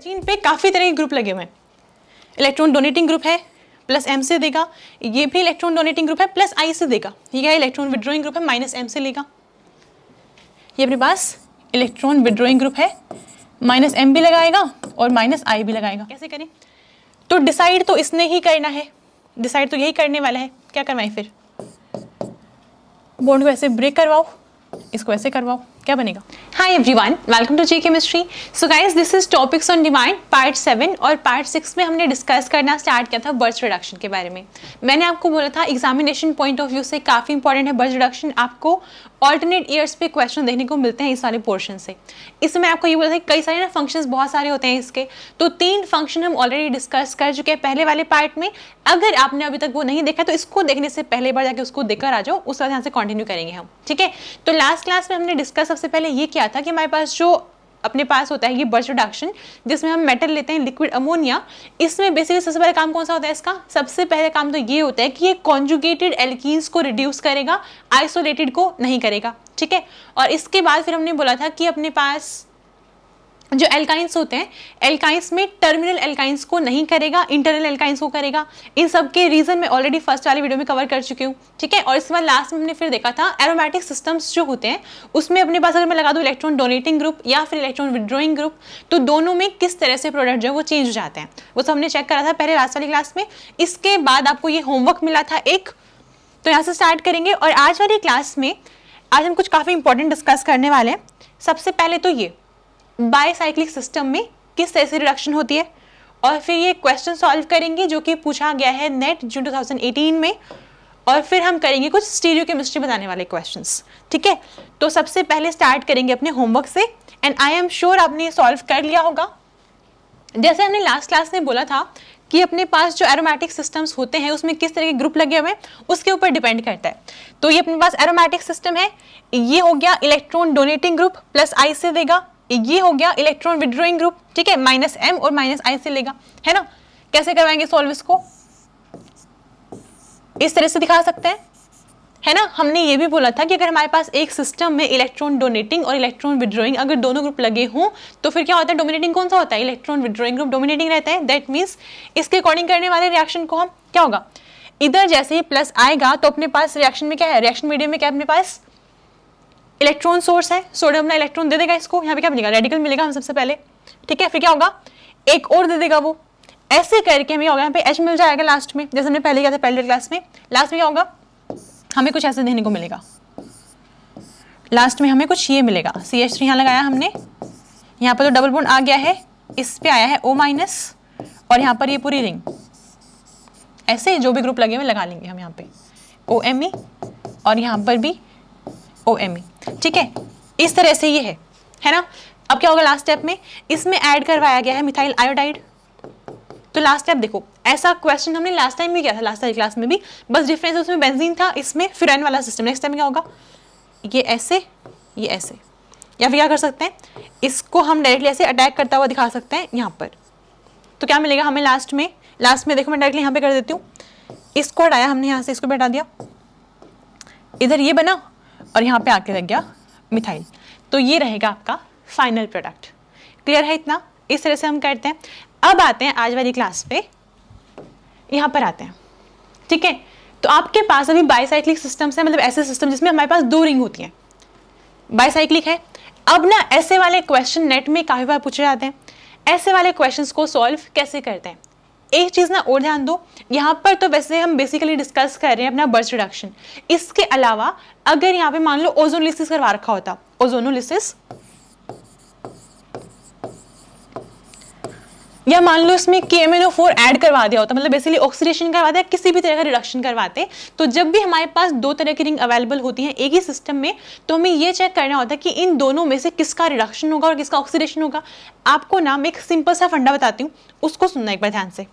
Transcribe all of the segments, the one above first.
benzene पे काफ़ी तरह के ग्रुप लगे हुए हैं इलेक्ट्रॉन डोनेटिंग ग्रुप है प्लस एम से देगा ये भी इलेक्ट्रॉन डोनेटिंग ग्रुप है प्लस आई से देगा ये क्या इलेक्ट्रॉन विड्रॉइंग ग्रुप है माइनस एम से लेगा ये अपने पास इलेक्ट्रॉन विड्रॉइंग ग्रुप है माइनस एम भी लगाएगा और माइनस आई भी लगाएगा कैसे करें तो डिसाइड तो इसने ही करना है डिसाइड तो यही करने वाला है क्या करवाएं फिर बॉन्ड को ऐसे ब्रेक करवाओ इसको ऐसे करवाओ क्या बनेगा every one welcome to G chemistry so guys this is topics on demand part seven और पार्ट सिक्स में हमने डिस्कस करना स्टार्ट किया था बर्थ रिडक्शन के बारे में मैंने आपको बोला था एग्जामिनेशन पॉइंट ऑफ व्यू से काफ़ी इंपॉर्टेंट है बर्थ रिडक्शन आपको ऑल्टरनेट ईयर्स पे क्वेश्चन देखने को मिलते हैं इस वाले पोर्शन से इसमें आपको ये बोला था कई सारे ना फंक्शंस बहुत सारे होते हैं इसके तो तीन फंक्शन हम ऑलरेडी डिस्कस कर चुके हैं पहले वाले पार्ट में अगर आपने अभी तक वो नहीं देखा तो इसको देखने से पहले बार जाके उसको देखकर आ जाओ उस वक्त यहाँ से कंटिन्यू करेंगे हम ठीक है तो लास्ट क्लास में हमने डिस्कस सबसे पहले ये क्या था कि हमारे पास जो अपने पास होता है ये बर्ड प्रोडक्शन जिसमें हम मेटल लेते हैं लिक्विड अमोनिया इसमें बेसिकली सबसे पहले काम कौन सा होता है इसका सबसे पहले काम तो ये होता है कि ये कॉन्जुगेटेड एल्किस को रिड्यूस करेगा आइसोलेटेड को नहीं करेगा ठीक है और इसके बाद फिर हमने बोला था कि अपने पास जो एल्काइंस होते हैं एल्काइंस में टर्मिनल एल्काइंस को नहीं करेगा इंटरनल एल्काइंस को करेगा इन सब के रीजन में ऑलरेडी फर्स्ट वाली वीडियो में कवर कर चुकी हूँ ठीक है और इसके बाद लास्ट में हमने फिर देखा था एरोमेटिक सिस्टम्स जो होते हैं उसमें अपने पास अगर मैं लगा दूँ इलेक्ट्रॉन डोनेटिंग ग्रुप या फिर इलेक्ट्रॉन विड्रॉइंग ग्रुप तो दोनों में किस तरह से प्रोडक्ट जो है वो चेंज हो जाते हैं वो सब हमने चेक करा था पहले लास्ट वाली क्लास में इसके बाद आपको ये होमवर्क मिला था एक तो यहाँ से स्टार्ट करेंगे और आज वाली क्लास में आज हम कुछ काफ़ी इंपॉर्टेंट डिस्कस करने वाले हैं सबसे पहले तो ये बायसाइक्लिक सिस्टम में किस तरह से रिडक्शन होती है और फिर ये क्वेश्चन सॉल्व करेंगे जो कि पूछा गया है नेट जून 2018 में और फिर हम करेंगे कुछ स्टीरियो केमिस्ट्री बताने वाले क्वेश्चन ठीक है तो सबसे पहले स्टार्ट करेंगे अपने होमवर्क से एंड आई एम श्योर आपने ये सॉल्व कर लिया होगा जैसे हमने लास्ट क्लास में बोला था कि अपने पास जो एरोमेटिक सिस्टम्स होते हैं उसमें किस तरह के ग्रुप लगे हुए हैं उसके ऊपर डिपेंड करता है तो ये अपने पास एरोमेटिक सिस्टम है ये हो गया electron donating group plus I से देगा ये हो गया इलेक्ट्रॉन विड्रोइंग ग्रुप ठीक है माइनस एम और माइनस आई से लेगा है ना कैसे करवाएंगे सोल्व इसको इस तरह से दिखा सकते हैं है ना हमने ये भी बोला था कि अगर हमारे पास एक सिस्टम में इलेक्ट्रॉन डोनेटिंग और इलेक्ट्रॉन विड्रोइंग अगर दोनों ग्रुप लगे हों तो फिर क्या होता है डोमिनेटिंग कौन सा होता है इलेक्ट्रॉन विड्रोइंग ग्रुप डोमिनेटिंग रहता है दैट मीन्स इसके अकॉर्डिंग करने वाले रिएक्शन को हम क्या होगा इधर जैसे ही प्लस आएगा तो अपने पास रिएक्शन में क्या है रिएक्शन मीडियम में क्या अपने पास इलेक्ट्रॉन सोर्स है सोडियम अपना इलेक्ट्रॉन दे देगा इसको यहाँ पे क्या मिलेगा रेडिकल मिलेगा हम सबसे पहले ठीक है फिर क्या होगा एक और दे देगा वो ऐसे करके हमें होगा यहाँ पे एच मिल जाएगा लास्ट में जैसे हमने पहले क्या था पहले क्लास में लास्ट में क्या होगा हमें कुछ ऐसे देने को मिलेगा लास्ट में हमें कुछ ये मिलेगा सी एच थ्री यहाँ लगाया हमने यहाँ पर तो डबल बोन आ गया है इस पे आया है ओ माइनस और यहाँ पर ये पूरी रिंग ऐसे जो भी ग्रुप लगे हुए लगा लेंगे हम यहाँ पे ओ एम ई और यहाँ पर भी ओ एम ई ठीक है इस तरह से ये है है ना अब क्या होगा लास्ट स्टेप में इसमें ऐड करवाया गया है मिथाइल आयोडाइड तो लास्ट स्टेप देखो ऐसा क्वेश्चन हमने लास्ट टाइम भी किया था लास्ट क्लास में भी बस डिफरेंस उसमें बेंजीन था इसमें फिर वाला सिस्टम नेक्स्ट टाइम क्या होगा ये ऐसे ये ऐसे या फिर क्या कर सकते हैं इसको हम डायरेक्टली ऐसे अटैक करता हुआ दिखा सकते हैं यहाँ पर तो क्या मिलेगा हमें लास्ट में लास्ट में देखो मैं डायरेक्टली यहाँ पे कर देती हूँ इसको हटाया हमने यहाँ से इसको बैठा दिया इधर ये बना और यहाँ पे आके लग गया मिथाइल तो ये रहेगा आपका फाइनल प्रोडक्ट क्लियर है इतना इस तरह से हम करते हैं अब आते हैं आज वाली क्लास पे यहाँ पर आते हैं ठीक है तो आपके पास अभी बाईसाइक्लिक सिस्टम्स हैं मतलब ऐसे सिस्टम जिसमें हमारे पास दो रिंग होती हैं बाईसाइक्लिक है अब ना ऐसे वाले क्वेश्चन नेट में काफ़ी बार पूछे जाते हैं ऐसे वाले क्वेश्चंस को सॉल्व कैसे करते हैं एक चीज़ ना और ध्यान दो यहाँ पर तो वैसे हम बेसिकली डिस्कस कर रहे हैं अपना बर्थ रिडक्शन इसके अलावा अगर यहाँ पे मान लो ओजोनोलिसिस करवा रखा होता ओजोनोलिसिस या मान लो इसमें K M N O four add करवा दिया होता मतलब बेसिकली ऑक्सीडेशन करवा दिया किसी भी तरह का रिडक्शन करवाते तो जब भी हमारे पास दो तरह की रिंग अवेलेबल होती है एक ही सिस्टम में तो हमें यह चेक करना होता है कि इन दोनों में से किसका रिडक्शन होगा और किसका ऑक्सीडेशन होगा आपको ना मैं एक सिंपल सा फंडा बताती हूँ उसको सुनना एक बार ध्यान से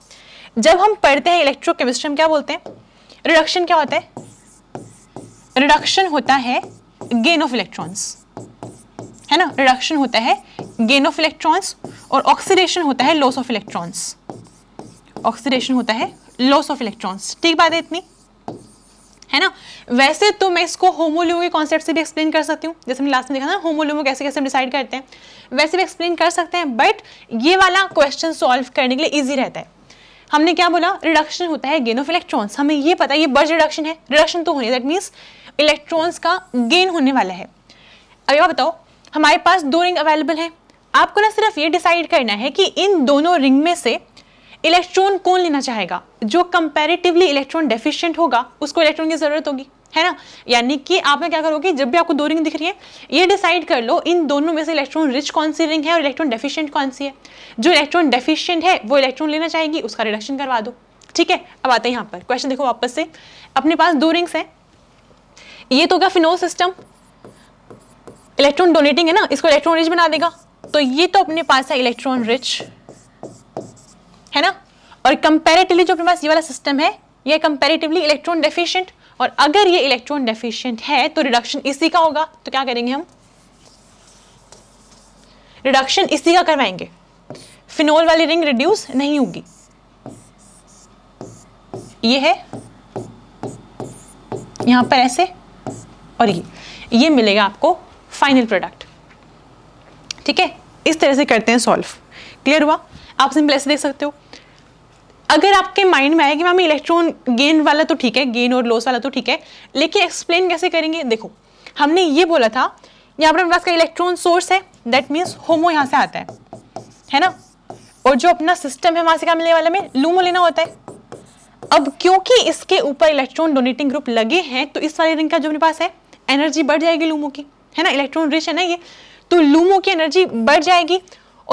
जब हम पढ़ते हैं इलेक्ट्रोकेमिस्ट्री हम क्या बोलते हैं रिडक्शन क्या होता है रिडक्शन होता है गेन ऑफ इलेक्ट्रॉन्स है ना रिडक्शन होता है गेन ऑफ इलेक्ट्रॉन्स और ऑक्सीडेशन होता है लॉस ऑफ इलेक्ट्रॉन्स ऑक्सीडेशन होता है लॉस ऑफ इलेक्ट्रॉन्स ठीक बात है इतनी है ना वैसे तो मैं इसको होमोलियो के कॉन्सेप्ट से भी एक्सप्लेन कर सकती हूँ जैसे हमने लास्ट में देखा ना होमोलियो कैसे कैसे हम डिसाइड करते हैं वैसे भी एक्सप्लेन कर सकते हैं बट ये वाला क्वेश्चन सॉल्व करने के लिए ईजी रहता है हमने क्या बोला रिडक्शन होता है गेन ऑफ इलेक्ट्रॉन्स हमें ये पता है ये बर्ज रिडक्शन है रिडक्शन तो होने दैट मीन्स इलेक्ट्रॉन्स का गेन होने वाला है अभी आप बताओ हमारे पास दो रिंग अवेलेबल हैं आपको ना सिर्फ ये डिसाइड करना है कि इन दोनों रिंग में से इलेक्ट्रॉन कौन लेना चाहेगा जो कंपेरेटिवली इलेक्ट्रॉन डेफिशिएंट होगा उसको इलेक्ट्रॉन की ज़रूरत होगी है ना यानी कि आप क्या करोगे जब भी आपको दो रिंग दिख रही है ये डिसाइड कर लो इन दोनों में से इलेक्ट्रॉन रिच कौन सी रिंग है और इलेक्ट्रॉन डेफिशिएंट कौन सी है जो इलेक्ट्रॉन डेफिशिएंट है वो इलेक्ट्रॉन लेना चाहेगी उसका रिडक्शन करवा दो ठीक है अब आते हैं यहाँ पर क्वेश्चन देखो वापस से अपने पास दो रिंग्स हैं ये तो होगा फिनोल सिस्टम इलेक्ट्रॉन डोनेटिंग है ना इसको इलेक्ट्रॉन रिच बना देगा तो ये तो अपने पास है इलेक्ट्रॉन रिच है ना और कंपेरेटिवली जो अपने पास ये वाला सिस्टम है ये कंपेरेटिवली इलेक्ट्रॉन डेफिशिएंट और अगर ये इलेक्ट्रॉन डेफिशिएंट है तो रिडक्शन इसी का होगा तो क्या करेंगे हम रिडक्शन इसी का करवाएंगे फिनोल वाली रिंग रिड्यूस नहीं होगी ये है यहां पर ऐसे और ये ये मिलेगा आपको फाइनल प्रोडक्ट ठीक है इस तरह से करते हैं सॉल्व क्लियर हुआ आप सिंपल ऐसे देख सकते हो अगर आपके माइंड में आया कि मैम इलेक्ट्रॉन गेन वाला तो ठीक है गेन और लॉस वाला तो ठीक है लेकिन एक्सप्लेन कैसे करेंगे देखो हमने ये बोला था यहाँ पर हमारे पास का इलेक्ट्रॉन सोर्स है दैट मीन्स होमो यहाँ से आता है है ना और जो अपना सिस्टम है वहाँ से क्या मिलने वाला में लूमो लेना होता है अब क्योंकि इसके ऊपर इलेक्ट्रॉन डोनेटिंग ग्रुप लगे हैं तो इस वाले रिंग का जो मेरे पास है एनर्जी बढ़ जाएगी लूमो की है ना इलेक्ट्रॉन रिच है ना ये तो लूमो की एनर्जी बढ़ जाएगी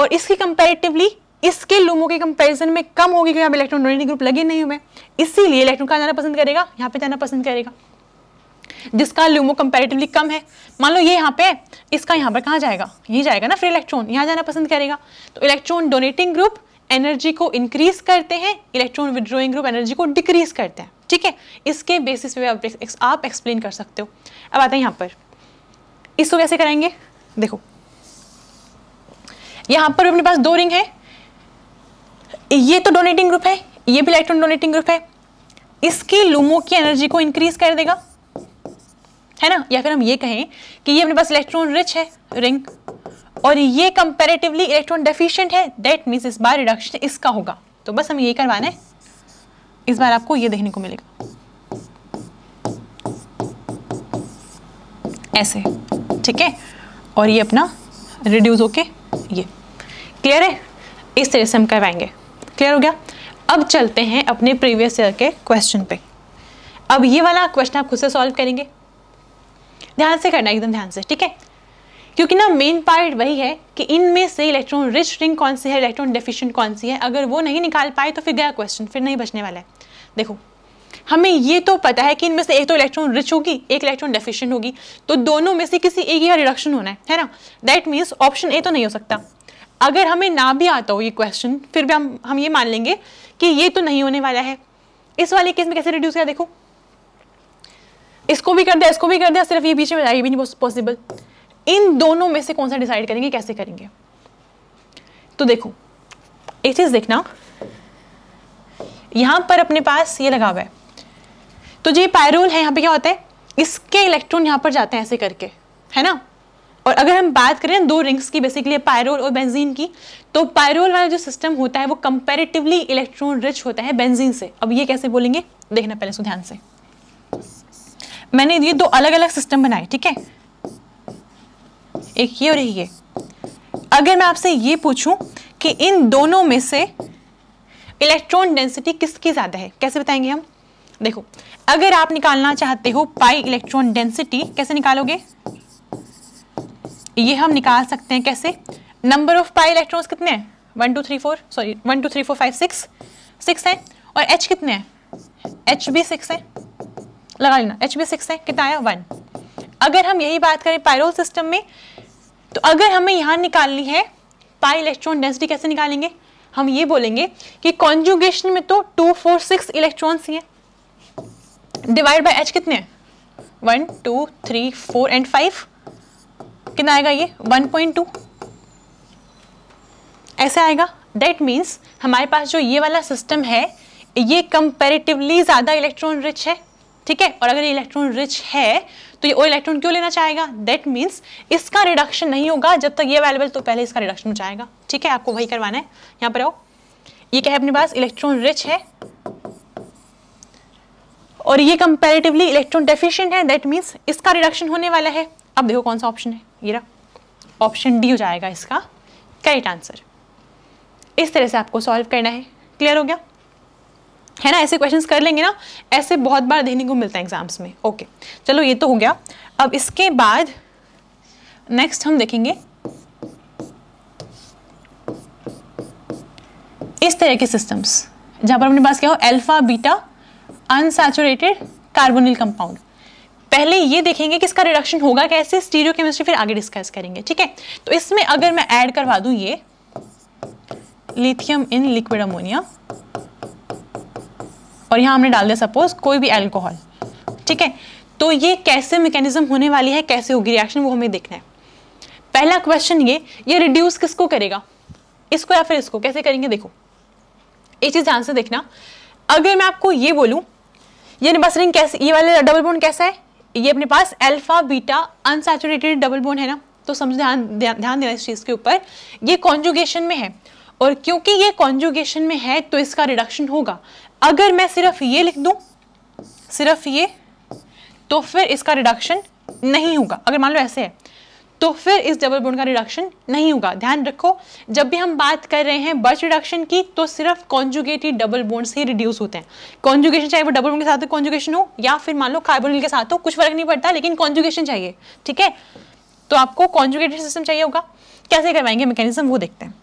और इसकी कंपेरेटिवली इसके लूमो के कंपेरिजन में कम होगी क्योंकि इलेक्ट्रॉन डोनेटिंग ग्रुप लगे नहीं हुए इसीलिए इलेक्ट्रॉन कहाँ जाना पसंद करेगा यहाँ पे जाना पसंद करेगा जिसका लूमो कंपेरेटिवली कम है मान लो ये यहाँ पे इसका यहाँ पर कहाँ जाएगा ये जाएगा ना फिर इलेक्ट्रॉन यहाँ जाना पसंद करेगा तो इलेक्ट्रॉन डोनेटिंग ग्रुप एनर्जी को इंक्रीज करते हैं इलेक्ट्रॉन विड्रोइंग ग्रुप एनर्जी को डिक्रीज करते हैं ठीक है इसके बेसिस पे आप एक्सप्लेन कर सकते हो अब आते हैं यहाँ पर इसको तो कैसे कराएंगे देखो यहां पर अपने पास दो रिंग है ये तो डोनेटिंग ग्रुप है ये भी इलेक्ट्रॉन डोनेटिंग ग्रुप है इसकी लूमो की एनर्जी को इंक्रीज कर देगा है ना या फिर हम ये कहें कि ये अपने पास इलेक्ट्रॉन रिच है रिंग और ये कंपेरेटिवली इलेक्ट्रॉन डेफिशिएंट है दैट मीन्स इस बार रिडक्शन इसका होगा तो बस हम ये करवाना है इस बार आपको ये देखने को मिलेगा ऐसे ठीक है और ये अपना रिड्यूस होके ये क्लियर है इस तरह से हम करवाएंगे क्लियर हो गया अब चलते हैं अपने प्रीवियस ईयर के क्वेश्चन पे अब ये वाला क्वेश्चन आप खुद से सॉल्व करेंगे ध्यान से करना एकदम ध्यान से ठीक है क्योंकि ना मेन पार्ट वही है कि इनमें से इलेक्ट्रॉन रिच रिंग कौन सी है इलेक्ट्रॉन डेफिशिएंट कौन सी है अगर वो नहीं निकाल पाए तो फिर गया क्वेश्चन फिर नहीं बचने वाला है देखो हमें ये तो पता है कि इनमें से एक तो इलेक्ट्रॉन रिच होगी एक इलेक्ट्रॉन डेफिशिएंट होगी तो दोनों में से किसी एक का रिडक्शन होना है है ना दैट मीन्स ऑप्शन ए तो नहीं हो सकता अगर हमें ना भी आता हो ये क्वेश्चन फिर भी हम हम ये मान लेंगे कि ये तो नहीं होने वाला है इस वाले केस में कैसे रिड्यूस किया देखो इसको भी कर दिया इसको भी कर दिया सिर्फ ये बीच में आई भी नहीं पॉसिबल इन दोनों में से कौन सा डिसाइड करेंगे कैसे करेंगे तो देखो एक चीज़ देखना यहां पर अपने पास ये लगा हुआ है तो जो ये पायरोल है यहाँ पे क्या होता है इसके इलेक्ट्रॉन यहाँ पर जाते हैं ऐसे करके है ना और अगर हम बात करें दो रिंग्स की बेसिकली पायरोल और बेंजीन की तो पायरोल वाला जो सिस्टम होता है वो कंपेरेटिवली इलेक्ट्रॉन रिच होता है बेंजीन से अब ये कैसे बोलेंगे देखना पहले ध्यान से मैंने ये दो अलग अलग सिस्टम बनाए ठीक है एक ये और ये अगर मैं आपसे ये पूछूं कि इन दोनों में से इलेक्ट्रॉन डेंसिटी किसकी ज़्यादा है कैसे बताएंगे हम देखो अगर आप निकालना चाहते हो पाई इलेक्ट्रॉन डेंसिटी कैसे निकालोगे ये हम निकाल सकते हैं कैसे नंबर ऑफ पाई इलेक्ट्रॉन्स कितने हैं one two three four sorry one two three four five six six हैं और एच कितने हैं एच भी सिक्स है लगा लेना एच भी सिक्स है कितना आया वन अगर हम यही बात करें पायरोल सिस्टम में तो अगर हमें यहाँ निकालनी है पाई इलेक्ट्रॉन डेंसिटी कैसे निकालेंगे हम ये बोलेंगे कि कॉन्जुगेशन में तो टू फोर सिक्स इलेक्ट्रॉन्स ही हैं डिवाइड बाय एच कितने one two three four and five कितना आएगा ये वन पॉइंट टू ऐसे आएगा दैट मीन्स हमारे पास जो ये वाला सिस्टम है ये कंपेरेटिवली ज़्यादा इलेक्ट्रॉन रिच है ठीक है और अगर ये इलेक्ट्रॉन रिच है तो ये और इलेक्ट्रॉन क्यों लेना चाहेगा दैट मीन्स इसका रिडक्शन नहीं होगा जब तक ये अवेलेबल तो पहले इसका रिडक्शन हो जाएगा ठीक है आपको वही करवाना है यहाँ पर आओ ये क्या है अपने पास इलेक्ट्रॉन रिच है और ये कंपेरेटिवली इलेक्ट्रॉन डेफिशिएंट है दैट मीन्स इसका रिडक्शन होने वाला है अब देखो कौन सा ऑप्शन है ये रहा ऑप्शन डी हो जाएगा इसका करेक्ट आंसर इस तरह से आपको सॉल्व करना है क्लियर हो गया है ना ऐसे क्वेश्चंस कर लेंगे ना ऐसे बहुत बार देखने को मिलता है एग्जाम्स में ओके चलो ये तो हो गया अब इसके बाद नेक्स्ट हम देखेंगे इस तरह के सिस्टम्स जहां पर अपने पास क्या हो alpha beta unsaturated carbonyl compound पहले ये देखेंगे कि इसका रिडक्शन होगा कैसे स्टीरियो केमिस्ट्री फिर आगे डिस्कस करेंगे ठीक है तो इसमें अगर मैं ऐड करवा दूं ये लिथियम इन लिक्विड अमोनिया और यहां हमने डाल दिया सपोज कोई भी एल्कोहल ठीक है तो ये कैसे मैकेनिज्म होने वाली है कैसे होगी रिएक्शन वो हमें देखना है पहला क्वेश्चन ये ये रिड्यूस किसको करेगा इसको या फिर इसको कैसे करेंगे देखो एक चीज़ ध्यान से देखना अगर मैं आपको ये बोलूं ये बस रिंग कैसे ये वाले डबल बोन कैसा है ये अपने पास alpha beta unsaturated double bond है ना तो समझ ध्यान ध्यान देना इस चीज़ के ऊपर ये कॉन्जुगेशन में है और क्योंकि ये कॉन्जुगेशन में है तो इसका रिडक्शन होगा अगर मैं सिर्फ ये लिख दूँ सिर्फ ये तो फिर इसका रिडक्शन नहीं होगा अगर मान लो ऐसे है तो फिर इस डबल बोन का रिडक्शन नहीं होगा ध्यान रखो जब भी हम बात कर रहे हैं बर्च रिडक्शन की तो सिर्फ कॉन्जुगेटी डबल बोन्स ही रिड्यूस होते हैं कॉन्जुगेशन चाहे वो डबल बोन के साथ कॉन्जुगेशन हो या फिर मान लो कार्बोनिल के साथ हो कुछ फर्क नहीं पड़ता लेकिन कॉन्जुगेशन चाहिए ठीक है तो आपको कॉन्जुगेटेड सिस्टम चाहिए होगा कैसे करवाएंगे मैकेनिज्म वो देखते हैं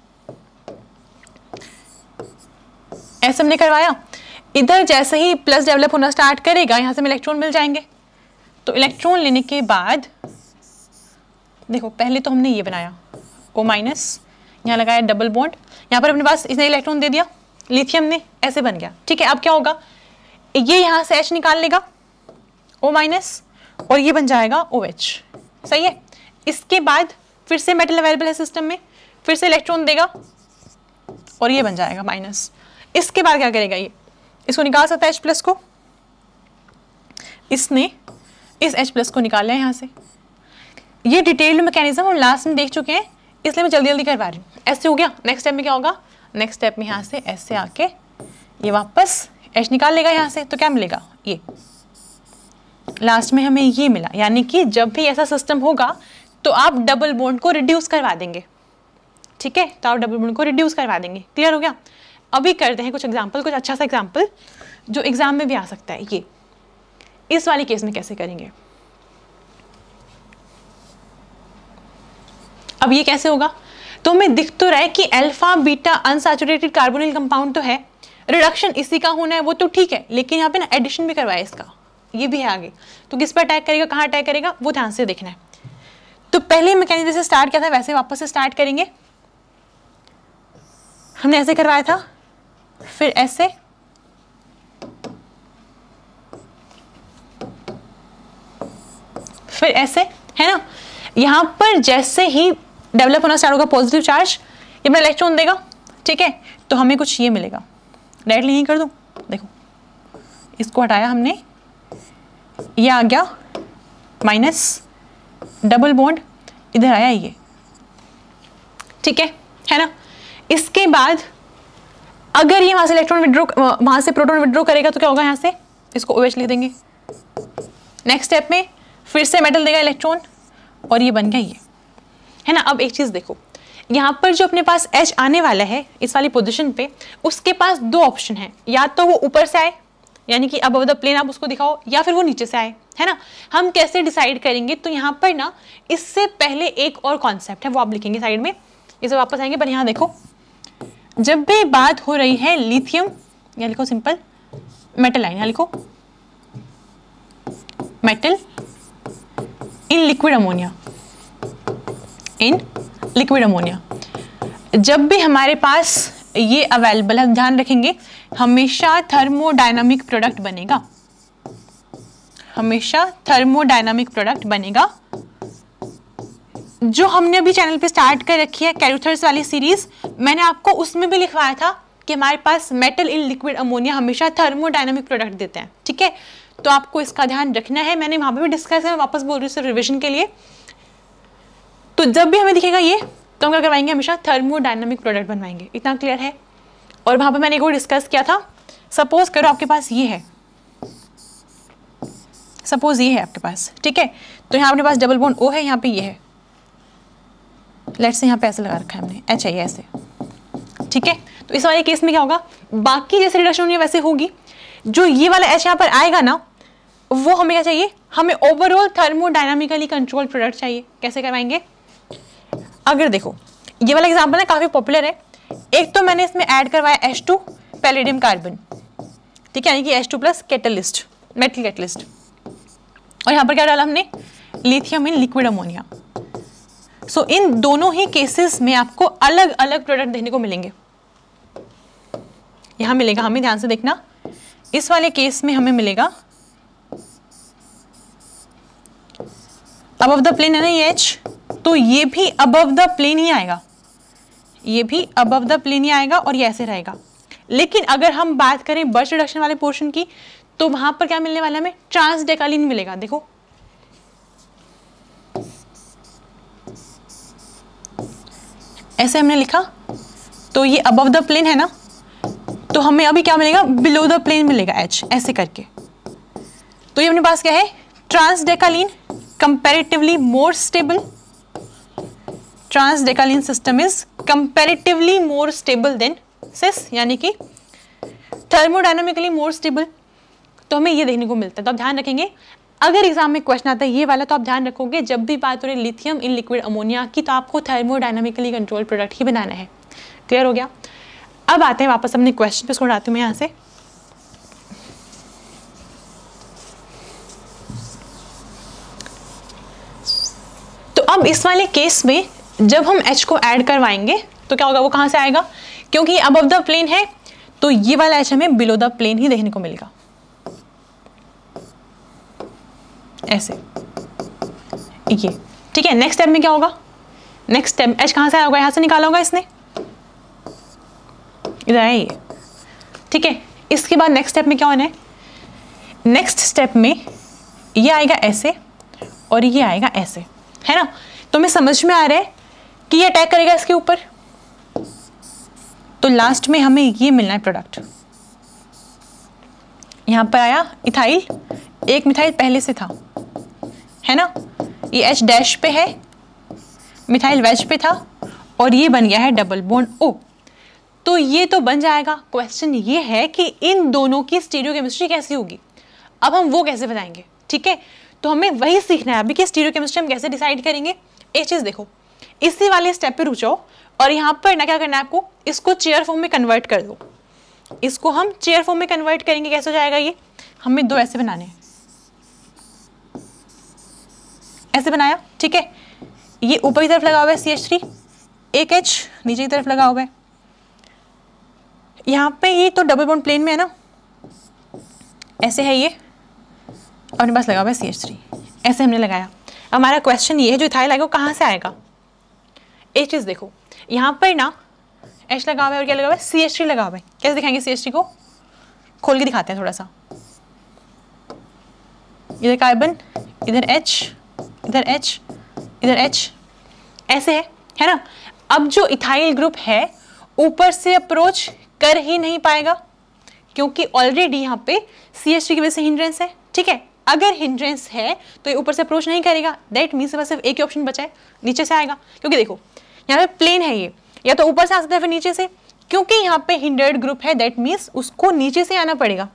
ऐसे हमने करवाया इधर जैसे ही प्लस डेवलप होना स्टार्ट करेगा यहां से हम इलेक्ट्रॉन मिल जाएंगे तो इलेक्ट्रॉन लेने के बाद देखो पहले तो हमने ये बनाया ओ माइनस यहाँ लगाया डबल बॉन्ड यहाँ पर अपने पास इसने इलेक्ट्रॉन दे दिया लिथियम ने ऐसे बन गया ठीक है अब क्या होगा ये यहाँ से एच निकाल लेगा ओ माइनस और ये बन जाएगा ओ एच सही है इसके बाद फिर से मेटल अवेलेबल है सिस्टम में फिर से इलेक्ट्रॉन देगा और ये बन जाएगा माइनस इसके बाद क्या करेगा ये इसको निकाल सकता है एच प्लस को इसने इस एच प्लस को निकाल लिया यहाँ से ये डिटेल्ड मैकेनिज्म हम लास्ट में देख चुके हैं इसलिए मैं जल्दी जल्दी करवा रही हूँ ऐसे हो गया नेक्स्ट स्टेप में क्या होगा नेक्स्ट स्टेप में यहाँ से ऐसे आके ये वापस एच निकाल लेगा यहाँ से तो क्या मिलेगा ये लास्ट में हमें ये मिला यानी कि जब भी ऐसा सिस्टम होगा तो आप डबल बोन्ड को रिड्यूस करवा देंगे ठीक है तो आप डबल बोन्ड को रिड्यूस करवा देंगे क्लियर हो गया अभी करते हैं कुछ एग्जाम्पल कुछ अच्छा सा एग्जाम्पल जो एग्ज़ाम में भी आ सकता है ये इस वाले केस में कैसे करेंगे अब ये कैसे होगा तो हमें दिख तो रहा है कि alpha beta unsaturated carbonyl compound तो है रिडक्शन इसी का होना है वो तो ठीक है लेकिन यहाँ पे ना एडिशन भी करवाया इसका ये भी है आगे तो किस पर अटैक करेगा कहाँ अटैक करेगा वो ध्यान से देखना है तो पहले मैकेनिज्म जैसे स्टार्ट किया था वैसे वापस से स्टार्ट करेंगे हमने ऐसे करवाया था फिर ऐसे फिर ऐसे है ना यहाँ पर जैसे ही डेवलप होना स्टार्ट होगा पॉजिटिव चार्ज ये अपना इलेक्ट्रॉन देगा ठीक है तो हमें कुछ ये मिलेगा डायरेक्टली यहीं कर दूँ देखो इसको हटाया हमने ये आ गया माइनस डबल बॉन्ड इधर आया ये ठीक है है ना इसके बाद अगर ये वहाँ से इलेक्ट्रॉन विड्रो वहाँ से प्रोटॉन विड्रो करेगा तो क्या होगा यहाँ से इसको ओवेच लिख देंगे नेक्स्ट स्टेप में फिर से मेटल देगा इलेक्ट्रॉन और ये बन गया ये है ना अब एक चीज़ देखो यहाँ पर जो अपने पास एच आने वाला है इस वाली पोजिशन पे उसके पास दो ऑप्शन है या तो वो ऊपर से आए यानी कि अब द प्लेन आप उसको दिखाओ या फिर वो नीचे से आए है ना हम कैसे डिसाइड करेंगे तो यहाँ पर ना इससे पहले एक और कॉन्सेप्ट है वो आप लिखेंगे साइड में इसे वापस आएंगे पर यहाँ देखो जब भी बात हो रही है लिथियम या लिखो सिंपल मेटल आइन यहाँ लिखो metal in liquid ammonia in liquid ammonia जब भी हमारे पास ये अवेलेबल है ध्यान रखेंगे हमेशा थर्मोडाइनमिक प्रोडक्ट बनेगा हमेशा थर्मोडाइनमिक प्रोडक्ट बनेगा जो हमने अभी चैनल पे स्टार्ट कर रखी है कैरूथर्स वाली सीरीज मैंने आपको उसमें भी लिखवाया था कि हमारे पास मेटल इन लिक्विड अमोनिया हमेशा थर्मोडाइनमिक प्रोडक्ट देते हैं ठीक है तो आपको इसका ध्यान रखना है मैंने वहां पर भी डिस्कस है वापस बोल रही हूँ सिर्फ रिविजन के लिए तो जब भी हमें दिखेगा ये तो हम क्या करवाएंगे हमेशा थर्मोडाइनमिक प्रोडक्ट बनवाएंगे इतना क्लियर है और वहाँ पर मैंने एक और डिस्कस किया था सपोज करो आपके पास ये है सपोज ये है आपके पास ठीक है तो यहाँ अपने पास डबल बोन ओ है यहाँ पे ये है लेट से यहाँ पे ऐसे लगा रखा है हमने एच अच्छा, आई ऐसे ठीक है तो इस वाले केस में क्या होगा बाकी जैसे रिडक्शन होनी है वैसे होगी जो ये वाला एच यहाँ पर आएगा ना वो हमें क्या चाहिए हमें ओवरऑल थर्मोडाइनमिकली कंट्रोल प्रोडक्ट चाहिए कैसे करवाएंगे अगर देखो ये वाला एग्जाम्पल है काफ़ी पॉपुलर है एक तो मैंने इसमें ऐड करवाया एच टू पेलेडियम कार्बन ठीक है यानी कि H two plus catalyst metal catalyst और यहाँ पर क्या डाला हमने lithium in liquid ammonia so इन दोनों ही केसेस में आपको अलग अलग प्रोडक्ट देखने को मिलेंगे यहाँ मिलेगा हमें ध्यान से देखना इस वाले केस में हमें मिलेगा अब ऑफ द प्लेन है ना ये एच तो ये भी अबव द प्लेन ही आएगा ये भी अबव द प्लेन ही आएगा और ये ऐसे रहेगा लेकिन अगर हम बात करें बर्च रिडक्शन वाले पोर्शन की तो वहां पर क्या मिलने वाला हमें ट्रांसडेकालीन मिलेगा देखो ऐसे हमने लिखा तो ये अबव द प्लेन है ना तो हमें अभी क्या मिलेगा बिलो द प्लेन मिलेगा एच ऐसे करके तो ये अपने पास क्या है trans decalin comparatively more stable trans decalin system is comparatively more stable than cis यानी कि थर्मोडाइनमिकली मोर स्टेबल तो हमें ये देखने को मिलता है तो आप ध्यान रखेंगे अगर एग्जाम में क्वेश्चन आता है ये वाला तो आप ध्यान रखोगे जब भी बात हो रही लिथियम इन लिक्विड अमोनिया की तो आपको थर्मोडाइनमिकली कंट्रोल प्रोडक्ट ही बनाना है क्लियर हो गया अब आते हैं वापस अपने क्वेश्चन पे छोड़ाती हूँ मैं यहाँ से तो अब इस वाले केस में जब हम एच को ऐड करवाएंगे तो क्या होगा वो कहाँ से आएगा क्योंकि अब ऑफ द प्लेन है तो ये वाला एच हमें बिलो द प्लेन ही देखने को मिलेगा ऐसे ये ठीक है नेक्स्ट स्टेप में क्या होगा नेक्स्ट स्टेप एच कहाँ से आया होगा यहाँ से निकाला होगा इसने इधर है ये ठीक है इसके बाद नेक्स्ट स्टेप में क्या होना है नेक्स्ट स्टेप में ये आएगा ऐसे और ये आएगा ऐसे है ना तो मैं समझ में आ रहा है कि ये अटैक करेगा इसके ऊपर तो लास्ट में हमें ये मिलना है प्रोडक्ट यहां पर आया इथाइल एक मिथाइल पहले से था है ना ये एच डैश पे है मिथाइल वेज पे था और ये बन गया है डबल बोन ओ तो ये तो बन जाएगा क्वेश्चन ये है कि इन दोनों की स्टीरियो केमिस्ट्री कैसी होगी अब हम वो कैसे बताएंगे ठीक है तो हमें वही सीखना है अभी कि स्टीरियो केमिस्ट्री हम कैसे डिसाइड करेंगे एक चीज़ देखो इसी वाले स्टेप पे रुक जाओ और यहाँ पर ना क्या करना है आपको इसको चेयर फॉर्म में कन्वर्ट कर दो इसको हम चेयर फॉर्म में कन्वर्ट करेंगे कैसे हो जाएगा ये हमें दो ऐसे बनाने हैं ऐसे बनाया ठीक है ये ऊपर की तरफ लगा हुआ है सी एच थ्री एक एच नीचे की तरफ लगा हुआ है यहाँ पे ये तो डबल बॉन्ड प्लेन में है ना ऐसे है ये अपने पास लगा हुआ है सी एच थ्री ऐसे हमने लगाया हमारा क्वेश्चन ये है जो इथाइल आएगा वो कहाँ से आएगा एक चीज़ देखो यहाँ पर ना एच लगा हुआ है और क्या लगा हुआ है सी एच टी लगा हुआ है कैसे दिखाएंगे सी एच टी को खोल के दिखाते हैं थोड़ा सा इधर कार्बन इधर एच इधर एच इधर एच ऐसे है है ना अब जो इथाइल ग्रुप है ऊपर से अप्रोच कर ही नहीं पाएगा क्योंकि ऑलरेडी यहाँ पे सी एस टी की वजह से हिंड्रेंस है ठीक है अगर हिंड्रेंस है तो ये ऊपर से अप्रोच नहीं करेगा दैट मीन्स सिर्फ एक ही ऑप्शन बचा है नीचे से आएगा क्योंकि देखो यहाँ पे प्लेन है ये या तो ऊपर से आ सकता है फिर नीचे से क्योंकि यहाँ पे हिंडर्ड ग्रुप है दैट मीन्स उसको नीचे से आना पड़ेगा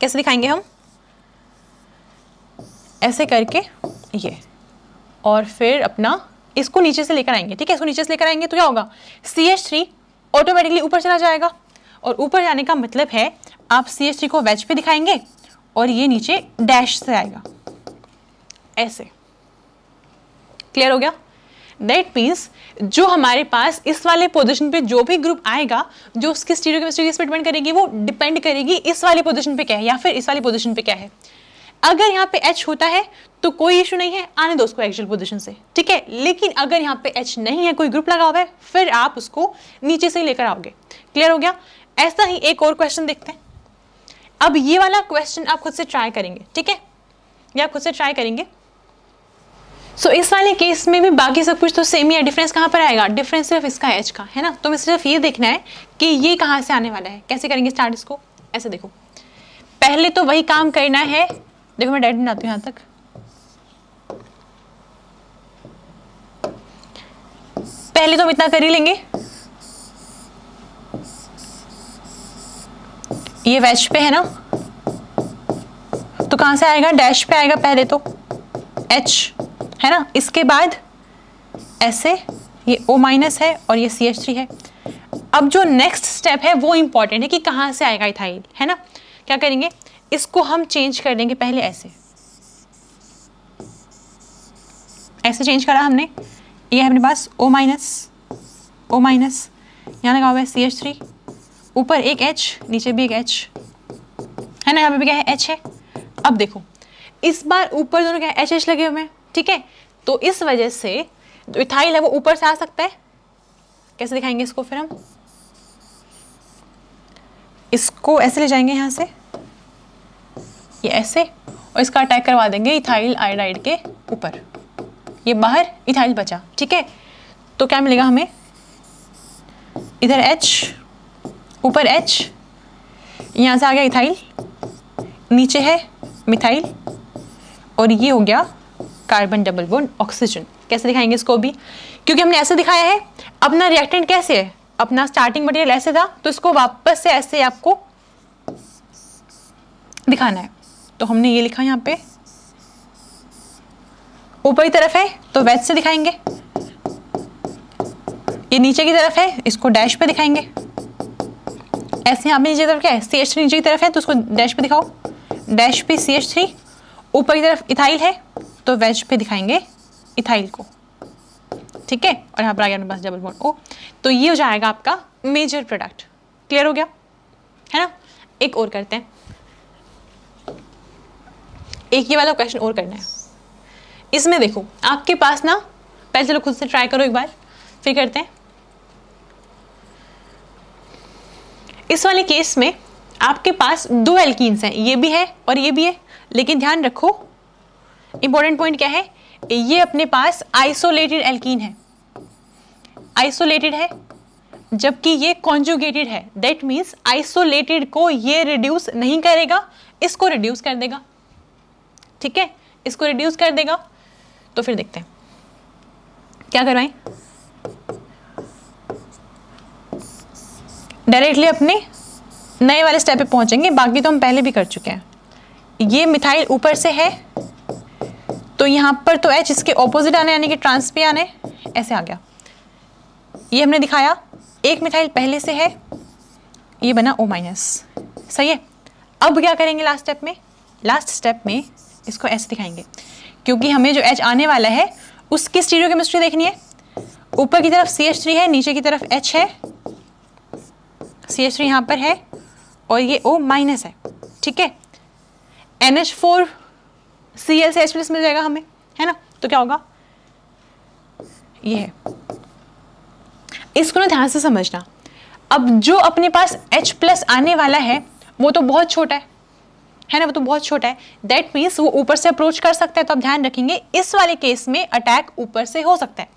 कैसे दिखाएंगे हम ऐसे करके ये और फिर अपना इसको नीचे से लेकर आएंगे ठीक है इसको नीचे से लेकर आएंगे तो क्या होगा सी एच थ्री ऑटोमेटिकली ऊपर चला जाएगा और ऊपर जाने का मतलब है आप सी एच थ्री को वेज पे दिखाएंगे और ये नीचे डैश से आएगा ऐसे क्लियर हो गया दैट मीन्स जो हमारे पास इस वाले पोजिशन पे जो भी ग्रुप आएगा जो उसकी स्टीरियो केमिस्ट्री इस पर डिपेंड करेगी वो डिपेंड करेगी इस वाले पोजिशन पे क्या है या फिर इस वाले पोजिशन पे क्या है अगर यहाँ पे H होता है तो कोई इशू नहीं है आने दो उसको एक्चुअल पोजिशन से ठीक है लेकिन अगर यहाँ पे H नहीं है कोई ग्रुप लगा हुआ है फिर आप उसको नीचे से लेकर आओगे क्लियर हो गया ऐसा ही एक और क्वेश्चन देखते हैं अब ये वाला क्वेश्चन आप खुद से ट्राई करेंगे ठीक है या खुद से ट्राई करेंगे सो so, इस वाले केस में भी बाकी सब कुछ तो सेम ही है डिफरेंस कहाँ पर आएगा डिफरेंस सिर्फ इसका एच का है ना तो मैं सिर्फ ये देखना है कि ये कहाँ से आने वाला है कैसे करेंगे स्टार्ट इसको ऐसे देखो पहले तो वही काम करना है देखो मैं डेड बनाती हूँ यहाँ तक पहले तो हम इतना कर ही लेंगे ये वैच पे है ना तो कहाँ से आएगा डैश पे आएगा पहले तो एच है ना इसके बाद ऐसे ये ओ माइनस है और ये सी एच थ्री है अब जो नेक्स्ट स्टेप है वो इम्पॉर्टेंट है कि कहाँ से आएगा इथाइल है ना क्या करेंगे इसको हम चेंज कर देंगे पहले ऐसे ऐसे चेंज करा हमने ये है अपने पास ओ माइनस ओ माइनस यहाँ लगा हुआ है सी एच थ्री ऊपर एक एच नीचे भी एक एच है ना यहाँ पे भी क्या है एच है अब देखो इस बार ऊपर दोनों क्या एच एच लगे हुए हैं ठीक है तो इस वजह से जो इथाइल है वो ऊपर से आ सकता है कैसे दिखाएंगे इसको फिर हम इसको ऐसे ले जाएंगे यहाँ से ये ऐसे और इसका अटैक करवा देंगे इथाइल आयोडाइड के ऊपर ये बाहर इथाइल बचा ठीक है तो क्या मिलेगा हमें इधर H ऊपर H यहाँ से आ गया इथाइल नीचे है मिथाइल और ये हो गया कार्बन डबल बोन ऑक्सीजन कैसे दिखाएंगे इसको भी क्योंकि हमने ऐसे दिखाया है अपना रिएक्टेंट कैसे है अपना स्टार्टिंग मटेरियल ऐसे था तो इसको वापस से ऐसे आपको दिखाना है तो हमने ये लिखा यहाँ पे ऊपर की तरफ है तो वैज से दिखाएंगे ये नीचे की तरफ है इसको डैश पे दिखाएंगे ऐसे यहाँ पे नीचे तरफ क्या है सी एच नीचे की तरफ है तो उसको डैश पे दिखाओ डैश पे सी एच ऊपर की तरफ इथाइल है तो वेज पे दिखाएंगे इथाइल को ठीक है और यहाँ पर आ गया पास डबल बॉन्ड ओ तो ये हो जाएगा आपका मेजर प्रोडक्ट क्लियर हो गया है ना एक और करते हैं एक ये वाला क्वेश्चन और करना है इसमें देखो आपके पास ना पहले चलो तो खुद से ट्राई करो एक बार फिर करते हैं इस वाले केस में आपके पास दो एल्कीन्स हैं ये भी है और ये भी है लेकिन ध्यान रखो इंपॉर्टेंट पॉइंट क्या है ये अपने पास आइसोलेटेड एल्कीन है आइसोलेटेड है जबकि ये कॉन्जुगेटेड है दैट मीन्स आइसोलेटेड को ये रिड्यूस नहीं करेगा इसको रिड्यूस कर देगा ठीक है इसको रिड्यूस कर देगा तो फिर देखते हैं क्या करवाएं डायरेक्टली अपने नए वाले स्टेप पे पहुंचेंगे बाकी तो हम पहले भी कर चुके हैं ये मिथाइल ऊपर से है तो यहाँ पर तो एच इसके ऑपोजिट आने यानी कि ट्रांस पे आने ऐसे आ गया ये हमने दिखाया एक मिथाइल पहले से है ये बना ओ माइनस सही है अब क्या करेंगे लास्ट स्टेप में लास्ट स्टेप में इसको ऐसे दिखाएंगे क्योंकि हमें जो एच आने वाला है उसकी स्टीरियो केमिस्ट्री देखनी है ऊपर की तरफ सी एच थ्री है नीचे की तरफ एच है सी एच थ्री यहाँ पर है और ये ओ माइनस है ठीक है N H four C L से एच प्लस मिल जाएगा हमें है ना तो क्या होगा ये है इसको ना ध्यान से समझना अब जो अपने पास H प्लस आने वाला है वो तो बहुत छोटा है है ना वो तो बहुत छोटा है दैट मीन्स वो ऊपर से अप्रोच कर सकता है तो आप ध्यान रखेंगे इस वाले केस में अटैक ऊपर से हो सकता है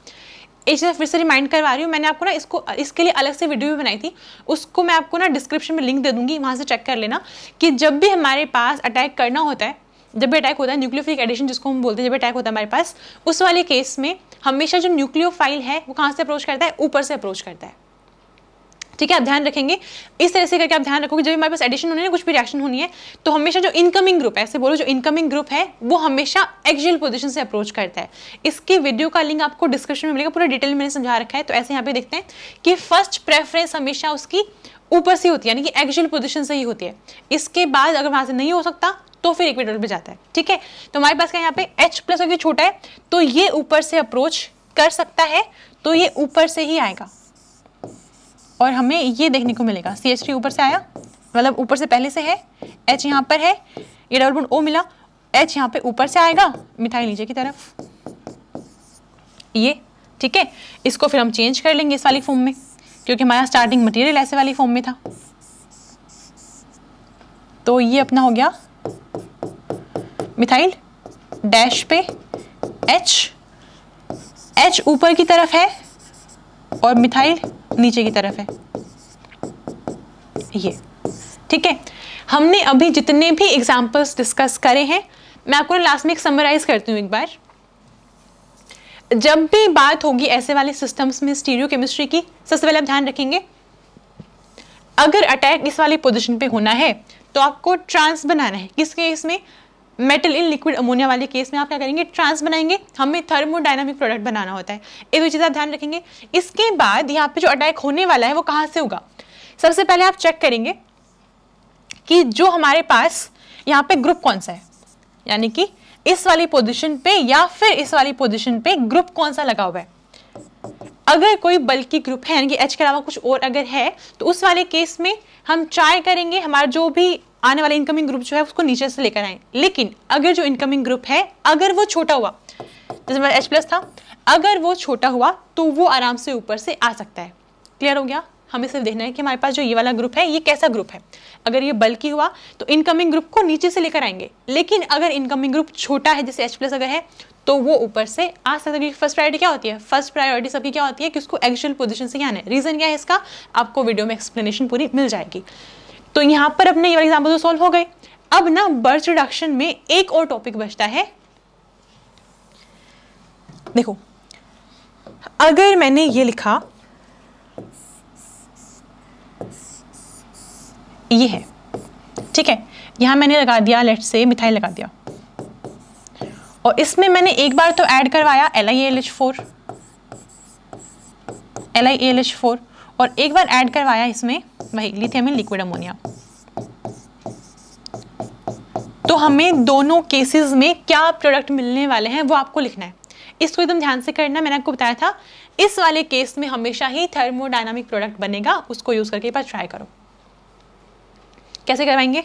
एक चीज़ फिर से रिमाइंड करवा रही हूँ मैंने आपको ना इसको इसके लिए अलग से वीडियो भी बनाई थी उसको मैं आपको ना डिस्क्रिप्शन में लिंक दे दूंगी वहाँ से चेक कर लेना कि जब भी हमारे पास अटैक करना होता है जब भी अटैक होता है न्यूक्लियोफिलिक एडिशन जिसको हम बोलते हैं जब अटैक होता है हमारे पास उस वाले केस में हमेशा जो न्यूक्लियोफाइल है वो कहाँ से अप्रोच करता है ऊपर से अप्रोच करता है ठीक है आप ध्यान रखेंगे इस तरह से करके आप ध्यान रखोगे जब हमारे पास एडिशन होने ना कुछ भी रिएक्शन होनी है तो हमेशा जो इनकमिंग ग्रुप है ऐसे बोलो जो इनकमिंग ग्रुप है वो हमेशा एक्चुअल पोजीशन से अप्रोच करता है इसके वीडियो का लिंक आपको डिस्क्रिप्शन में मिलेगा पूरा डिटेल मैंने समझा रखा है तो ऐसे यहाँ पे देखते हैं कि फर्स्ट प्रेफरेंस हमेशा उसकी ऊपर से होती है यानी कि एक्जुअल पोजिशन से ही होती है इसके बाद अगर वहाँ से नहीं हो सकता तो फिर इक्वेटर पे जाता है ठीक है तो हमारे पास क्या यहाँ पे एच प्लस अगर छोटा है तो ये ऊपर से अप्रोच कर सकता है तो ये ऊपर से ही आएगा और हमें ये देखने को मिलेगा सी एच टी ऊपर से आया मतलब ऊपर से पहले से है एच यहाँ पर है ये डबल बॉन्ड ओ मिला एच यहाँ पे ऊपर से आएगा मिठाई नीचे की तरफ ये ठीक है इसको फिर हम चेंज कर लेंगे इस वाली फॉर्म में क्योंकि हमारा स्टार्टिंग मटेरियल ऐसे वाली फॉर्म में था तो ये अपना हो गया मिथाइल डैश पे एच एच ऊपर की तरफ है और मिथाइल नीचे की तरफ है ये ठीक है हमने अभी जितने भी एग्जाम्पल्स डिस्कस करे हैं मैं आपको लास्ट में एक समराइज करती हूँ एक बार जब भी बात होगी ऐसे वाले सिस्टम्स में स्टीरियो केमिस्ट्री की सबसे पहले आप ध्यान रखेंगे अगर अटैक इस वाली पोजीशन पे होना है तो आपको ट्रांस बनाना है किस केस में मेटल इन लिक्विड अमोनिया वाले केस में आप क्या करेंगे ट्रांस बनाएंगे हमें थर्मोडाइनामिक प्रोडक्ट बनाना होता है एक भी चीज़ आप ध्यान रखेंगे इसके बाद यहाँ पे जो अटैक होने वाला है वो कहाँ से होगा सबसे पहले आप चेक करेंगे कि जो हमारे पास यहाँ पे ग्रुप कौन सा है यानी कि इस वाली पोजिशन पे या फिर इस वाली पोजिशन पे ग्रुप कौन सा लगा हुआ है अगर कोई बल्कि ग्रुप है यानी कि एच के अलावा कुछ और अगर है तो उस वाले केस में हम ट्राई करेंगे हमारा जो भी आने वाला इनकमिंग ग्रुप जो है उसको नीचे से लेकर आए लेकिन अगर जो इनकमिंग ग्रुप है अगर वो छोटा हुआ जैसे मेरा एच प्लस था अगर वो छोटा हुआ तो वो आराम से ऊपर से आ सकता है क्लियर हो गया हमें सिर्फ देखना है कि हमारे पास जो ये वाला ग्रुप है ये कैसा ग्रुप है अगर ये बल्कि हुआ तो इनकमिंग ग्रुप को नीचे से लेकर आएंगे लेकिन अगर इनकमिंग ग्रुप छोटा है जैसे एच प्लस अगर है तो वो ऊपर से आ सकता है फर्स्ट प्रायोरिटी क्या होती है फर्स्ट प्रायोरिटी सबकी क्या होती है कि उसको एक्चुअल पोजिशन से ही आना है रीज़न क्या है इसका आपको वीडियो में एक्सप्लेनेशन पूरी मिल जाएगी तो यहाँ पर अपने ये वाले एग्जाम्पल तो सॉल्व हो गए अब ना बर्थ रिडक्शन में एक और टॉपिक बचता है देखो अगर मैंने ये लिखा ये है ठीक है यहां मैंने लगा दिया लेट से मिथाइल लगा दिया और इसमें मैंने एक बार तो ऐड करवाया L I L H four L I L H four और एक बार ऐड करवाया इसमें वही लिथियम लिक्विड अमोनिया तो हमें दोनों केसेस में क्या प्रोडक्ट मिलने वाले हैं वो आपको लिखना है इसको एकदम ध्यान से करना मैंने आपको बताया था इस वाले केस में हमेशा ही थर्मोडाइनमिक प्रोडक्ट बनेगा उसको यूज़ करके पास ट्राई करो कैसे करवाएंगे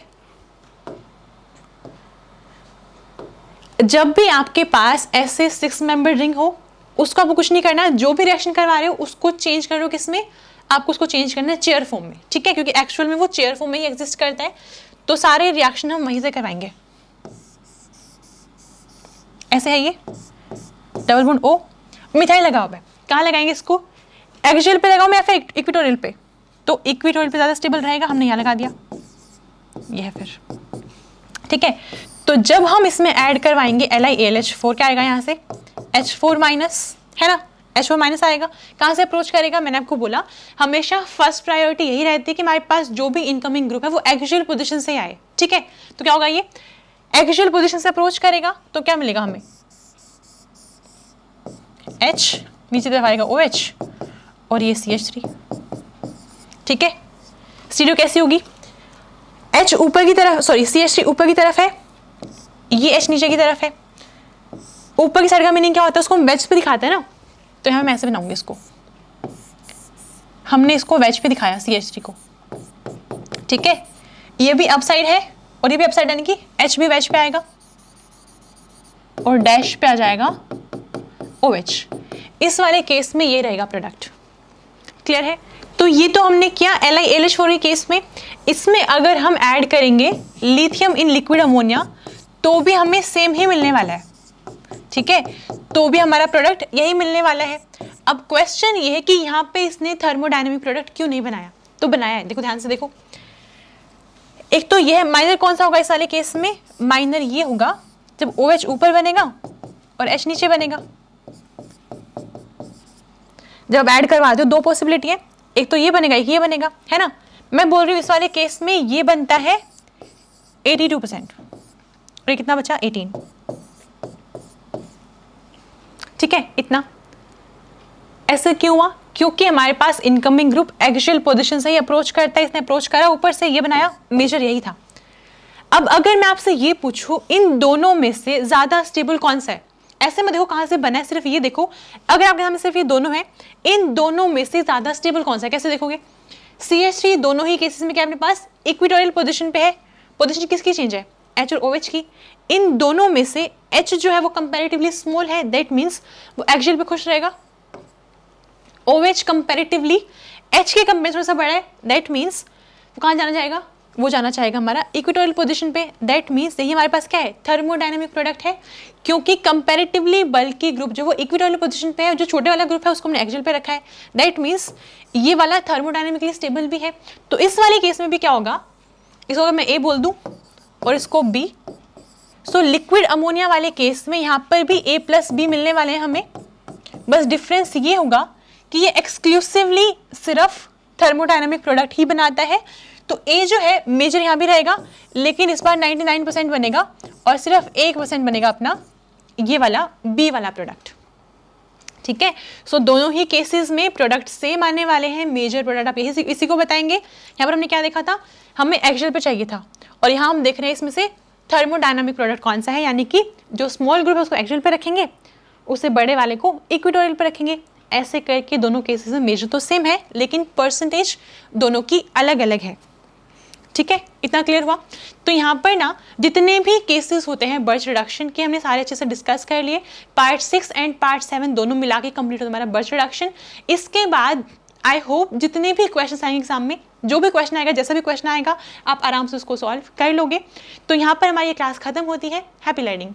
जब भी आपके पास ऐसे सिक्स मेंबर रिंग हो उसको आपको कुछ नहीं करना जो भी रिएक्शन करवा रहे हो उसको चेंज करो किसमें आपको उसको चेंज करना है चेयर फॉर्म में ठीक है क्योंकि एक्चुअल में वो चेयर फॉर्म में ही एग्जिस्ट करता है तो सारे रिएक्शन हम वहीं से कराएंगे ऐसे है ये डबल बोन ओ मिठाई लगाओ मैं कहाँ लगाएंगे इसको एक्चुअल पे लगाओ मैं या फिर इक्विटोरियल पे तो इक्विटोरियल पे ज़्यादा स्टेबल रहेगा हमने यहाँ लगा दिया यह फिर ठीक है तो जब हम इसमें ऐड करवाएंगे L I L H four क्या आएगा यहाँ से एच फोर माइनस है ना एच फोर माइनस आएगा कहाँ से अप्रोच करेगा मैंने आपको बोला हमेशा फर्स्ट प्रायोरिटी यही रहती है कि हमारे पास जो भी इनकमिंग ग्रुप है वो एक्चुअल पोजिशन से आए ठीक है तो क्या होगा ये एक्चुअल पोजिशन से अप्रोच करेगा तो क्या मिलेगा हमें एच नीचे तरफ आएगा ओ एच और ये सी एच थ्री ठीक है सीडियो कैसी होगी एच ऊपर की तरफ सॉरी सी एच थ्री ऊपर की तरफ है ये एच नीचे की तरफ है ऊपर की साइड का मीनिंग क्या होता है उसको हम वेज पे दिखाते हैं ना तो यहाँ मैं ऐसे बनाऊंगी इसको हमने इसको वेज पे दिखाया सी एच थ्री को ठीक है ये भी अपसाइड है और ये भी अपसाइड यानी कि एच भी वेज पे आएगा और डैश पे आ जाएगा ओ एच इस वाले केस में ये रहेगा प्रोडक्ट क्लियर है तो ये तो हमने किया L I L H four case में इसमें अगर हम ऐड करेंगे लिथियम इन लिक्विड अमोनिया तो भी हमें सेम ही मिलने वाला है ठीक है तो भी हमारा प्रोडक्ट यही मिलने वाला है अब क्वेश्चन ये है कि यहाँ पे इसने थर्मोडाइनमिक प्रोडक्ट क्यों नहीं बनाया तो बनाया है देखो ध्यान से देखो एक तो यह माइनर कौन सा होगा इस वाले केस में माइनर ये होगा जब ओ OH ऊपर बनेगा और एच नीचे बनेगा जब ऐड करवा दो दो पॉसिबिलिटी है एक तो ये बनेगा एक ये बनेगा है ना मैं बोल रही हूँ इस वाले केस में ये बनता है 82 परसेंट और कितना बचा ठीक है इतना ऐसे क्यों हुआ क्योंकि हमारे पास इनकमिंग ग्रुप एक्चुअल पोजिशन से ही अप्रोच करता है इसने अप्रोच करा ऊपर से ये बनाया मेजर यही था अब अगर मैं आपसे ये पूछूं इन दोनों में से ज़्यादा स्टेबल कौन सा है ऐसे में देखो कहां से बना है सिर्फ ये देखो अगर आपके सामने सिर्फ ये दोनों हैं इन दोनों में से ज़्यादा स्टेबल कौन सा है कैसे देखोगे सी दोनों ही केसेस में क्या अपने पास इक्विटोरियल पोजिशन पे है पोजिशन किसकी चेंज है एच और ओ OH की इन दोनों में से एच जो है वो कंपेरेटिवली स्मॉल है दैट मीन्स वो एक्जल पे खुश रहेगा ओ एच कंपेरेटिवली एच के कंपेरिजन से बड़ा है दैट मीन्स वो कहाँ जाना जाएगा वो जाना चाहेगा हमारा इक्विटोरियल पोजिशन पे दैट मीन्स यही हमारे पास क्या है थर्मोडाइनमिक प्रोडक्ट है क्योंकि कंपेरेटिवली बल्कि ग्रुप जो वो इक्विटोरियल पोजिशन पे है जो छोटे वाला ग्रुप है उसको हमने एक्जल पे रखा है दैट मीन्स ये वाला थर्मोडाइनमिकली स्टेबल भी है तो इस वाले केस में भी क्या होगा इसको अगर मैं ए बोल दूँ और scope B so liquid ammonia वाले केस में यहाँ पर भी ए प्लस बी मिलने वाले हैं हमें बस डिफरेंस ये होगा कि ये एक्सक्लूसिवली सिर्फ थर्मोडाइनमिक प्रोडक्ट ही बनाता है तो ए जो है मेजर यहाँ भी रहेगा लेकिन इस बार 99 परसेंट बनेगा और सिर्फ एक परसेंट बनेगा अपना ये वाला बी वाला प्रोडक्ट ठीक है सो दोनों ही केसेस में प्रोडक्ट सेम आने वाले हैं मेजर प्रोडक्ट आप यही इसी को बताएंगे यहाँ पर हमने क्या देखा था हमें एक्सेल पर चाहिए था और यहाँ हम देख रहे हैं इसमें से थर्मोडाइनमिक प्रोडक्ट कौन सा है यानी कि जो स्मॉल ग्रुप है उसको एक्सेल पर रखेंगे उसे बड़े वाले को इक्विटोरियल पर रखेंगे ऐसे करके दोनों केसेस में मेजर तो सेम है लेकिन परसेंटेज दोनों की अलग अलग है ठीक है इतना क्लियर हुआ तो यहाँ पर ना जितने भी केसेस होते हैं बर्ज रिडक्शन के हमने सारे अच्छे से डिस्कस कर लिए part six and part seven दोनों मिला के कम्प्लीट होता है हमारा बर्ज रिडक्शन इसके बाद आई होप जितने भी क्वेश्चन आएंगे एग्जाम में जो भी क्वेश्चन आएगा जैसा भी क्वेश्चन आएगा आप आराम से उसको सॉल्व कर लोगे तो यहाँ पर हमारी ये क्लास खत्म होती है हैप्पी लर्निंग